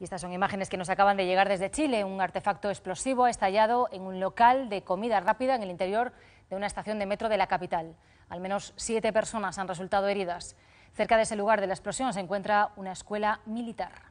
Y estas son imágenes que nos acaban de llegar desde Chile. Un artefacto explosivo ha estallado en un local de comida rápida en el interior de una estación de metro de la capital. Al menos siete personas han resultado heridas. Cerca de ese lugar de la explosión se encuentra una escuela militar.